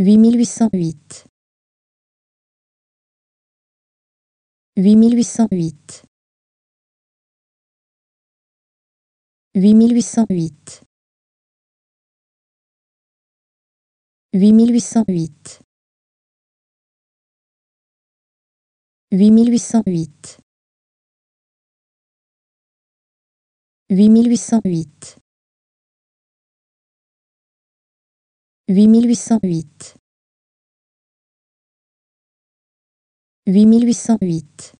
8808 8808 8808 8808 8808 8808 8808 8808